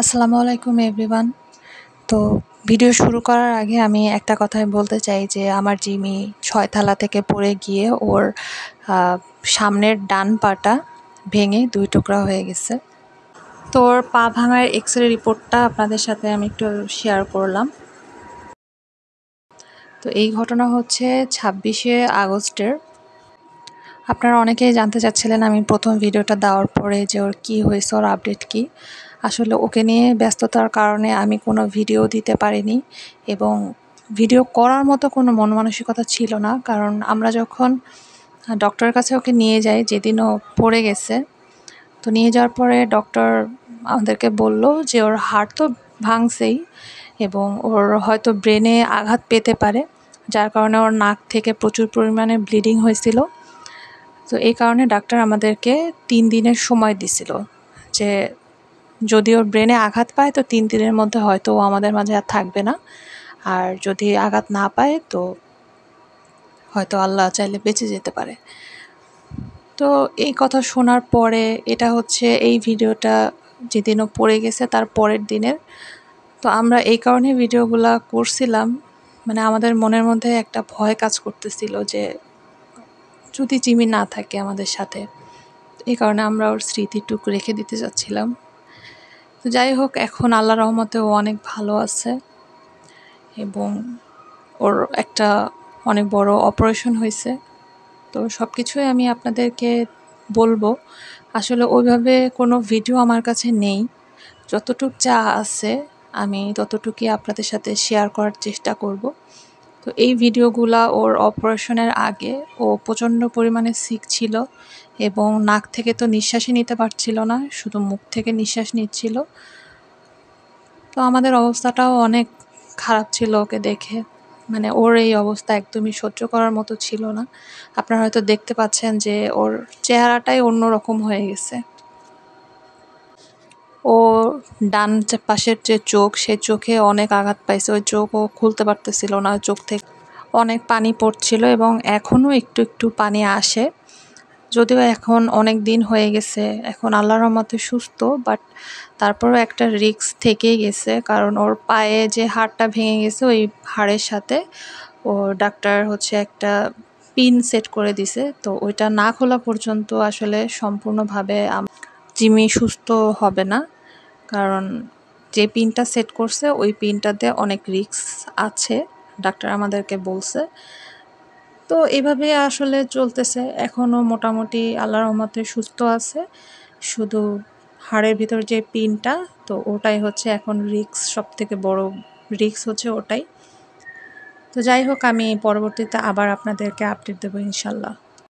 আসসালামু আলাইকুম এভরিওয়ান তো ভিডিও শুরু করার আগে আমি একটা কথাই বলতে চাই যে আমার জিমি ছয় থালা থেকে পড়ে গিয়ে ওর সামনের ডান পাটা ভেঙে দুই টুকরা হয়ে গেছে তো ওর পা ভাঙার এক্স রে রিপোর্টটা আপনাদের সাথে আমি একটু শেয়ার করলাম তো এই ঘটনা হচ্ছে ছাব্বিশে আগস্টের আপনারা অনেকেই জানতে চাচ্ছিলেন আমি প্রথম ভিডিওটা দেওয়ার পরে যে ওর কী হয়েছে ওর আপডেট কী আসলে ওকে নিয়ে ব্যস্ততার কারণে আমি কোনো ভিডিও দিতে পারিনি এবং ভিডিও করার মতো কোনো মন মানসিকতা ছিল না কারণ আমরা যখন ডক্টরের কাছে ওকে নিয়ে যাই যেদিন ও পড়ে গেছে তো নিয়ে যাওয়ার পরে ডক্টর আমাদেরকে বলল যে ওর হাড় তো ভাঙছেই এবং ওর হয়তো ব্রেনে আঘাত পেতে পারে যার কারণে ওর নাক থেকে প্রচুর পরিমাণে ব্লিডিং হয়েছিল তো এই কারণে ডাক্তার আমাদেরকে তিন দিনের সময় দিছিল যে যদি ওর ব্রেনে আঘাত পায় তো তিন দিনের মধ্যে হয়তো ও আমাদের মাঝে আর থাকবে না আর যদি আঘাত না পায় তো হয়তো আল্লাহ চাইলে বেঁচে যেতে পারে তো এই কথা শোনার পরে এটা হচ্ছে এই ভিডিওটা যেদিনও পড়ে গেছে তার পরের দিনের তো আমরা এই কারণে ভিডিওগুলো করছিলাম মানে আমাদের মনের মধ্যে একটা ভয় কাজ করতেছিল যে যদি চিমি না থাকে আমাদের সাথে এই কারণে আমরা ওর স্মৃতিটুক রেখে দিতে চাচ্ছিলাম তো যাই হোক এখন আল্লাহ রহমতে ও অনেক ভালো আছে এবং ওর একটা অনেক বড় অপারেশন হয়েছে তো সব কিছুই আমি আপনাদেরকে বলবো আসলে ওইভাবে কোনো ভিডিও আমার কাছে নেই যতটুক যা আছে আমি ততটুকুই আপনাদের সাথে শেয়ার করার চেষ্টা করব তো এই ভিডিওগুলা ওর অপারেশনের আগে ও প্রচণ্ড পরিমাণে সিক ছিল এবং নাক থেকে তো নিঃশ্বাসই নিতে পারছিল না শুধু মুখ থেকে নিঃশ্বাস নিচ্ছিল তো আমাদের অবস্থাটাও অনেক খারাপ ছিল ওকে দেখে মানে ওর এই অবস্থা একদমই সহ্য করার মতো ছিল না আপনারা হয়তো দেখতে পাচ্ছেন যে ওর চেহারাটাই অন্যরকম হয়ে গেছে ও ডান পাশের যে চোখ সে চোখে অনেক আঘাত পাইছে ওই চোখ ও খুলতে পারতেছিল না চোখ থেকে অনেক পানি পড়ছিল এবং এখনও একটু একটু পানি আসে যদিও এখন অনেক দিন হয়ে গেছে এখন আল্লাহর রহমতে সুস্থ বাট তারপরও একটা রিক্স থেকেই গেছে কারণ ওর পায়ে যে হাড়টা ভেঙে গেছে ওই হাড়ের সাথে ও ডাক্তার হচ্ছে একটা পিন সেট করে দিছে তো ওইটা না খোলা পর্যন্ত আসলে সম্পূর্ণভাবে জিমি সুস্থ হবে না কারণ যে পিনটা সেট করছে ওই পিনটাতে অনেক রিক্স আছে ডাক্তার আমাদেরকে বলছে তো এভাবে আসলে চলতেছে এখনও মোটামুটি আল্লাহ রহমতে সুস্থ আছে শুধু হাড়ের ভিতর যে পিনটা তো ওটাই হচ্ছে এখন রিক্স সব থেকে বড় রিক্স হচ্ছে ওটাই তো যাই হোক আমি পরবর্তীতে আবার আপনাদেরকে আপডেট দেবো ইনশাল্লাহ